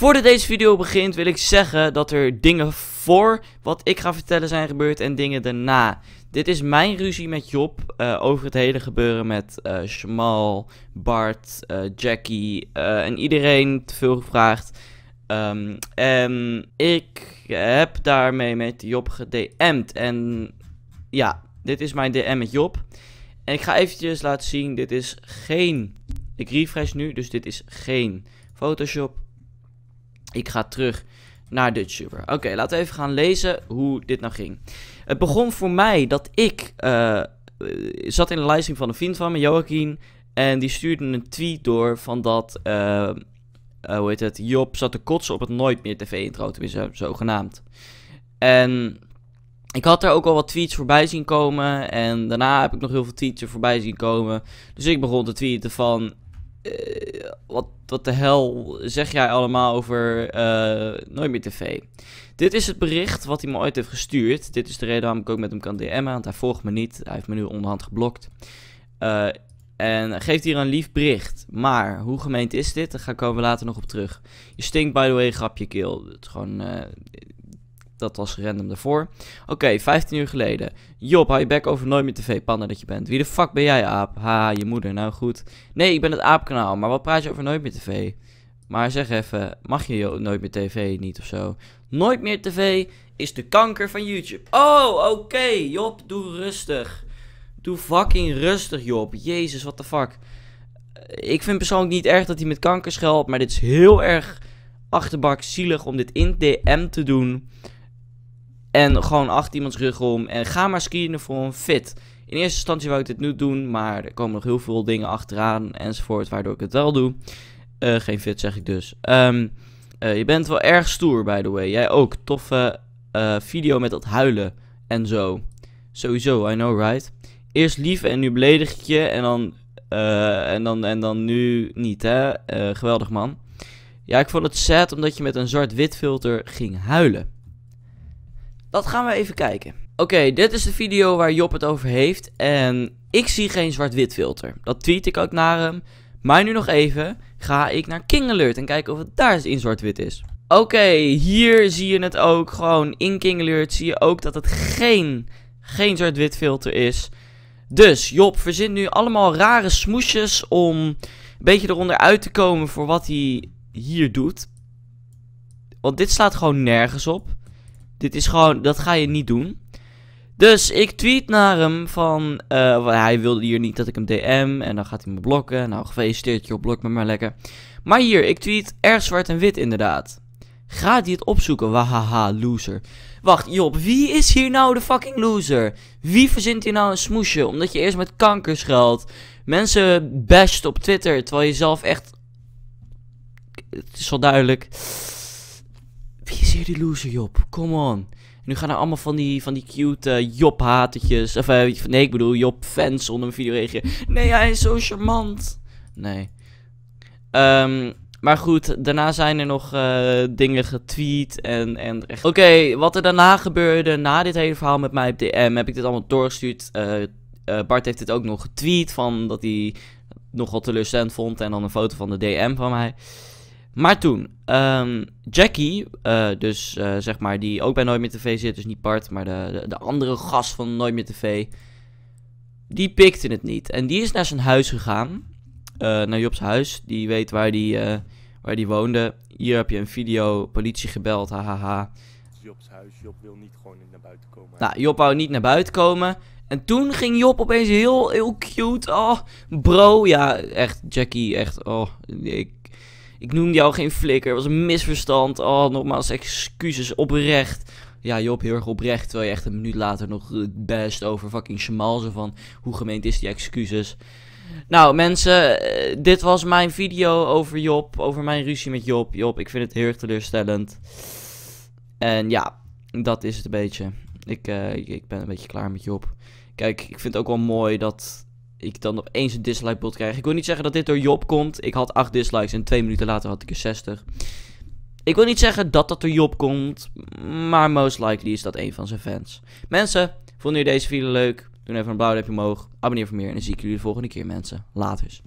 Voordat deze video begint wil ik zeggen dat er dingen voor wat ik ga vertellen zijn gebeurd en dingen daarna. Dit is mijn ruzie met Job eh, over het hele gebeuren met uh, Jamal, Bart, eh, Jackie en iedereen te veel gevraagd. Ehm, en ik heb daarmee met Job gedm'd en ja, dit is mijn DM met Job. En ik ga eventjes laten zien, dit is geen, ik refresh nu, dus dit is geen Photoshop ik ga terug naar DutchTuber. Oké, laten we even gaan lezen hoe dit nou ging. Het begon voor mij dat ik uh, zat in de lijsting van een vriend van me, Joachim. En die stuurde een tweet door van dat, eh, hoe heet het, Job zat te kotsen op het Nooit Meer TV-intro, tenminste zogenaamd. En ik had er ook al wat tweets voorbij zien komen. En daarna heb ik nog heel veel tweets voorbij zien komen. Dus ik begon te tweeten van wat, wat de hel zeg jij allemaal over eh, Nooit meer TV? Dit is het bericht wat hij me ooit heeft gestuurd. Dit is de reden waarom ik ook met hem kan DM'en, want hij volgt me niet. Hij heeft me nu onderhand geblokt. Uh, en geeft hier een lief bericht. Maar hoe gemeend is dit? Daar komen we later nog op terug. Je stinkt, by the way, grapje keel. Het is gewoon. Eh, dat was random daarvoor. Oké, 15 uur geleden. Job, hou je bek over nooit meer tv pannen dat je bent. Wie de fuck ben jij, aap? Ha, je moeder. Nou goed. Nee, ik ben het aapkanaal. Maar wat praat je over nooit meer tv? Maar zeg even, mag je nooit meer tv niet of zo? Nooit meer tv is de kanker van YouTube. Oh, oké. Okay. Job, doe rustig. Doe fucking rustig, Job. Jezus, what the fuck. Eh, ik vind persoonlijk niet erg dat hij met kanker scheldt. Maar dit is heel erg achterbak zielig om dit in DM te doen. En gewoon achter iemands rug om. En ga maar skiën voor een fit. In eerste instantie wou ik dit nu doen, maar er komen nog heel veel dingen achteraan enzovoort, waardoor ik het wel doe. Eh, geen fit zeg ik dus. Ehm, eh, je bent wel erg stoer, by the way. Jij ook. Toffe eh, video met dat huilen en zo. Sowieso, I know, right? Eerst lief en nu beledig ik je en dan, en dan, en dan nu niet, hè? geweldig man. Ja, ik vond het sad omdat je met een zwart-wit filter ging huilen. Dat gaan we even kijken. Oké, dit is de video waar Job het over heeft. En ik zie geen zwart-wit filter. Dat tweet ik ook naar hem. Maar nu nog even ga ik naar King Alert en kijken of het daar in zwart-wit is. Oké, hier zie je het ook. Gewoon in King Alert zie je ook dat het geen, geen zwart-wit filter is. Dus Job verzint nu allemaal rare smoesjes om een beetje eronder uit te komen voor wat hij hier doet. Want dit staat gewoon nergens op. Dit is gewoon, dat ga je niet doen. Dus ik tweet naar hem van, eh, hij wilde hier niet dat ik hem DM en dan gaat hij me blokken. Nou, gefeliciteerd je blok me maar lekker. Maar hier, ik tweet erg zwart en wit inderdaad. Gaat hij het opzoeken? Wahaha, loser. Wacht, Job, wie is hier nou de fucking loser? Wie verzint hier nou een smoesje omdat je eerst met kanker schuilt? Mensen basht op Twitter terwijl je zelf echt... Het is wel duidelijk die loser Job. Come on. nu gaan er allemaal van die, van die cute uh, Job-hatertjes. Of uh, nee, ik bedoel Job-fans onder mijn video reageren. Nee, hij is zo charmant. Nee. Ehm, maar goed, daarna zijn er nog eh, dingen getweet en, en echt... Oké, wat er daarna gebeurde, na dit hele verhaal met mij op DM, heb ik dit allemaal doorgestuurd. Bart heeft dit ook nog getweet van dat hij nogal teleurstellend vond. En dan een foto van de DM van mij. Maar toen, ehm, Jackie, eh, dus eh, zeg maar die ook bij Nooit meer TV zit, dus niet part, maar de, de, andere gast van Nooit meer TV, die pikte het niet. En die is naar zijn huis gegaan, eh, naar Jobs huis, die weet waar die, waar die woonde. Hier heb je een video, politie gebeld, hahaha. Jobs huis, Job wil niet gewoon naar buiten komen. Nou, Job wou niet naar buiten komen. En toen ging Job opeens heel, heel cute. Oh, bro. Ja, echt, Jackie, echt. Oh, ik, ik noemde jou geen flikker. Het was een misverstand. Oh, nogmaals, excuses oprecht. Ja, Job, heel erg oprecht. Terwijl je echt een minuut later nog het best over fucking Shamal. Zo van, hoe gemeend is die excuses? Nou, mensen, eh, dit was mijn video over Job. Over mijn ruzie met Job. Job, ik vind het heel erg teleurstellend. En ja, dat is het een beetje. Ik, eh, ik ben een beetje klaar met Job. Kijk, ik vind het ook wel mooi dat ik dan opeens een dislike-bot krijg. Ik wil niet zeggen dat dit door Job komt. Ik had 8 dislikes en 2 minuten later had ik er 60. Ik wil niet zeggen dat dat door Job komt, maar most likely is dat een van zijn fans. Mensen, vonden jullie deze video leuk? Doe even een blauw duimpje omhoog. Abonneer voor meer en dan zie ik jullie de volgende keer mensen. Laters.